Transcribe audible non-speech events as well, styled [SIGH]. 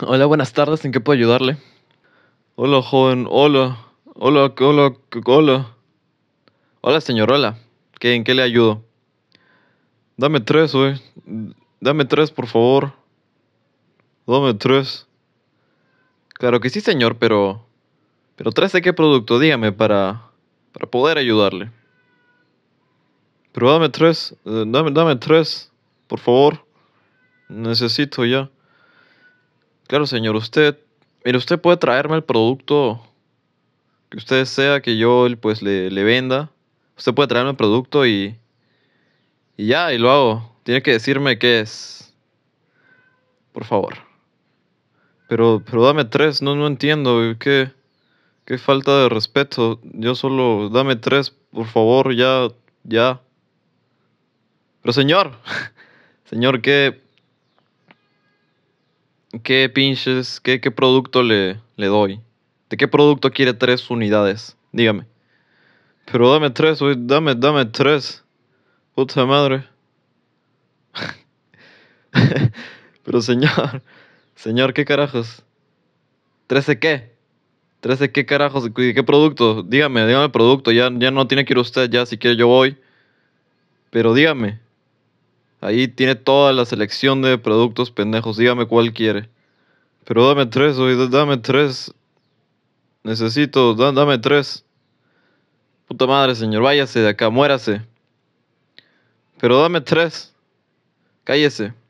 Hola, buenas tardes, ¿en qué puedo ayudarle? Hola, joven, hola, hola, hola, hola. Hola, señor, hola. ¿Qué, ¿En qué le ayudo? Dame tres, güey. Dame tres, por favor. Dame tres. Claro que sí, señor, pero... Pero tres de qué producto, dígame, para... Para poder ayudarle. Pero dame tres, eh, dame, dame tres, por favor. Necesito ya. Claro, señor, usted, mire, usted puede traerme el producto que usted desea que yo pues le, le venda. Usted puede traerme el producto y, ya, y lo hago. Tiene que decirme qué es. Por favor. Pero, pero dame tres, no, no entiendo. ¿Qué, qué falta de respeto. Yo solo, dame tres, por favor, ya, ya. Pero señor, [LAUGHS] señor, ¿qué, qué pinches, qué, qué producto le, le, doy. ¿De qué producto quiere tres unidades? Dígame. Pero dame tres, Dame, dame tres. Puta madre. [LAUGHS] Pero señor, señor, ¿qué carajos? ¿Tres de qué? ¿Tres de qué carajos? ¿De qué producto? Dígame, dígame el producto. Ya, ya no tiene que ir usted, ya si quiere yo voy. Pero dígame. Ahí tiene toda la selección de productos pendejos. Dígame cuál quiere. Pero dame tres, oye, dame tres. Necesito, dame tres. Puta madre, señor, váyase de acá, muérase. Pero dame tres. Cállese.